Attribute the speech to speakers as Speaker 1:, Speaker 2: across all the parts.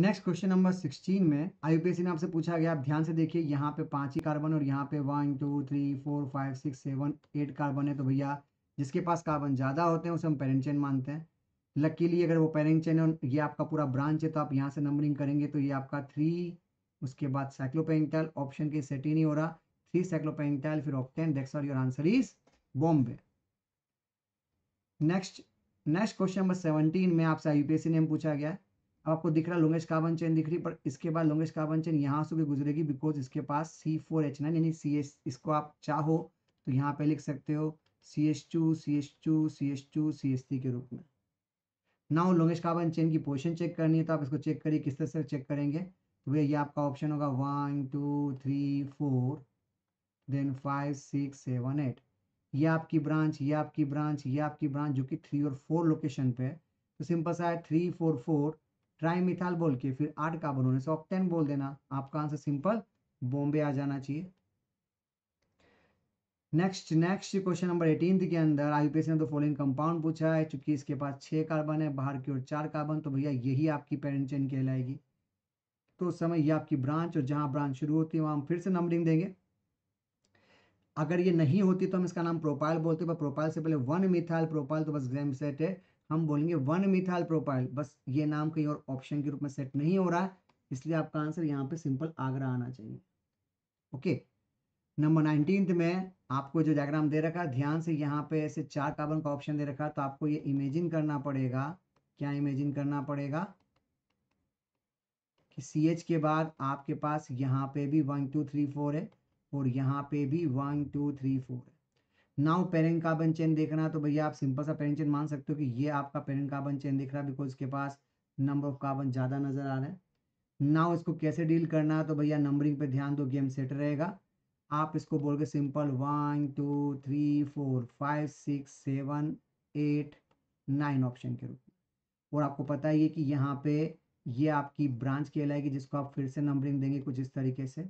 Speaker 1: Next question number 16 में IPSC ने आपसे पूछा गया आप ध्यान से देखिए यहाँ पे पांच ही कार्बन और यहाँ पे one two three four five six seven eight carbon है तो भैया जिसके पास कार्बन ज़्यादा होते हैं उसे हम पेरेंट चेन मानते हैं लकीली अगर वो पेरेंट चेन और ये आपका पूरा ब्रांच है तो आप यहाँ से नंबरिंग करेंगे तो ये आपका थ्री उसके बाद साइक्लोपेंटाइल ऑप्शन के सेट ही नहीं हो रहा थ्री साइक्लोपेंटाइल फिर octane that's your answer is Bombay next next question number seventeen में आपसे यूपीएससी ने पूछा गया आपको दिख रहा लोंगेस्ट कार्बन चेन दिख रही पर इसके बाद लोंगेस्ट कार्बन चेन यहाँ से भी गुजरेगी बिकॉज इसके पास सी फोर एच नाइन यानी सी एस इसको आप चाहो तो यहाँ पे लिख सकते हो C S two C S two C S two C S three के रूप में नाउ लोंगेस्ट कार्बन चेन की पोजिशन चेक करनी है तो आप इसको चेक करिए किस तरह से चेक करेंगे तो भैया ये आपका ऑप्शन होगा one two three four then five six seven eight ये आपकी ब्रांच ये आपकी ब्रांच ये आपकी ब्रांच जो कि थ्री और फोर लोकेशन पे है तो सिंपल सा है three four four tri methyl बोल के फिर आठ कार्बन होने से ऑक्टेन बोल देना आपका आंसर सिंपल बॉम्बे आ जाना चाहिए next next question number eighteen के अंदर आईपीएस ने तो फॉलोइंग कंपाउंड पूछा है चूंकि इसके पास छह कार्बन है बाहर की ओर चार कार्बन तो भैया यही आपकी पेरेंट चेन कहलाएगी तो उस समय ये आपकी ब्रांच और जहां ब्रांच शुरू होती है वहां हम फिर से नंबरिंग देंगे अगर ये नहीं होती तो हम इसका नाम प्रोपाइल बोलते हैं प्रोपाइल से पहले वन मिथाइल प्रोपाइल तो बस ग्रेम सेट है हम बोलेंगे वन मिथाइल प्रोपाइल बस ये नाम कहीं और ऑप्शन के रूप में सेट नहीं हो रहा है इसलिए आपका आंसर यहाँ पे सिंपल आगरा आना चाहिए ओके नंबर नाइनटीन में आपको जो डायग्राम दे रखा है ध्यान से यहाँ पे ऐसे चार कार्बन का ऑप्शन दे रखा है तो आपको ये इमेजिन करना पड़ेगा क्या इमेजिन करना पड़ेगा कि सी एच के बाद आपके पास यहाँ पे भी वन टू थ्री फोर है और यहाँ पे भी वन टू थ्री फोर है नाउ पेरेंट कार्बन चेन देखना तो भैया आप सिंपल सा पेरेंट चेन मान सकते हो कि ये आपका पेरेंट कार्बन चेन दिख रहा है बिकॉज इसके पास नंबर ऑफ कार्बन ज़्यादा नजर आ रहा है नाउ इसको कैसे डील करना है तो भैया नंबरिंग पे ध्यान दो गेम सेट रहेगा आप इसको बोल के simple one two three four five six seven eight nine option के रूप में और आपको पता ही है कि यहाँ पे ये आपकी ब्रांच कहलाएगी जिसको आप फिर से नंबरिंग देंगे कुछ इस तरीके से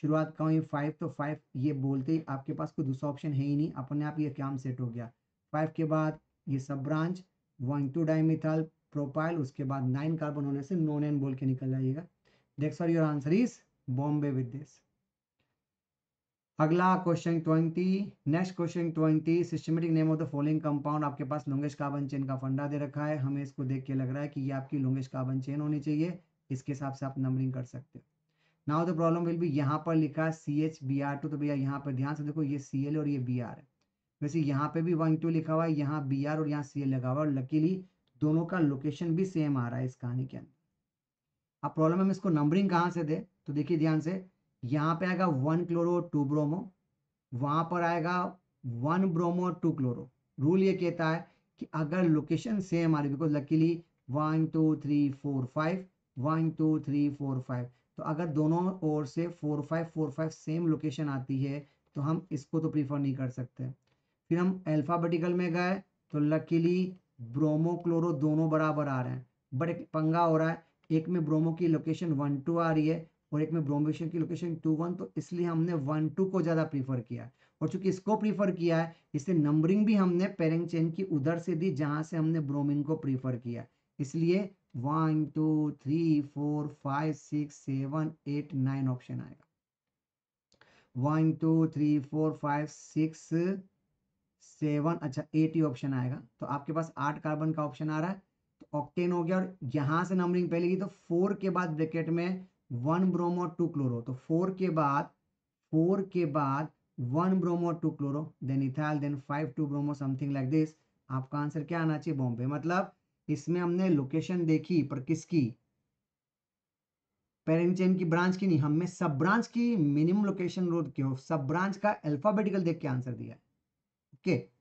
Speaker 1: शुरुआत का हुई फाइव तो फाइव ये बोलते ही आपके पास कोई दूसरा ऑप्शन है ही नहीं अपने आप ये काम सेट हो गया फाइव के बाद ये सब branch one two dimethyl propyl उसके बाद नाइन कार्बन होने से नो नाइन बोल के निकल जाइएगा देख sir your answer is Bombay with this अगला question twenty next question twenty systematic name of the following compound आपके पास लोंगेस्ट कार्बन चेन का फंडा दे रखा है हमें इसको देख के लग रहा है कि ये आपकी लोंगेस्ट कार्बन चेन होनी चाहिए इसके हिसाब से आप नंबरिंग कर सकते हो now the problem will be यहाँ पर लिखा C H B R two तो भैया यहाँ पर ध्यान से देखो ये सी एल और ये बी आर है वैसे यहाँ पे भी वन टू लिखा हुआ है यहाँ बी आर और यहाँ सी एल लगा हुआ है और लकीली दोनों का लोकेशन भी सेम आ रहा है इस कहानी के अंदर अब प्रॉब्लम हम इसको नंबरिंग कहाँ से दे तो देखिए ध्यान से यहाँ पे आएगा वन क्लोरो टू ब्रोमो वहाँ पर आएगा one bromo two chloro rule ये कहता है कि अगर लोकेशन सेम आ रही because luckily one two three four five one two three four five तो अगर दोनों ओर से four five four five same location आती है तो हम इसको तो प्रीफर नहीं कर सकते फिर हम एल्फ़ाबेटिकल में गए तो लकीली ब्रोमो क्लोरो दोनों बराबर आ रहे हैं बट एक पंगा हो रहा है एक में ब्रोमो की लोकेशन वन टू आ रही है और एक में ब्रोमेशन की लोकेशन टू वन तो इसलिए हमने वन टू को ज़्यादा प्रीफर किया है और चूंकि इसको प्रीफर किया है इससे नंबरिंग भी हमने पेरेंट चेन की उधर से दी जहाँ से हमने ब्रोमिन को प्रीफर किया इसलिए one two three four five six seven eight nine option आएगा one two three four five six seven अच्छा एट ही ऑप्शन आएगा तो आपके पास आठ कार्बन का ऑप्शन आ रहा है तो ऑक्टेन हो गया और यहां से नंबरिंग पहले की तो फोर के बाद ब्रैकेट में वन ब्रोमो टू क्लोरो तो फोर के बाद फोर के बाद one bromo two chloro then ethyl then five two bromo something like this आपका आंसर क्या आना चाहिए बॉम्बे मतलब इसमें हमने लोकेशन देखी पर किसकी पेरेंट चेन की ब्रांच की नहीं हमने सब ब्रांच की मिनिमम लोकेशन रोड क्यों सब ब्रांच का अल्फाबेटिकल देख के आंसर दिया ओके okay.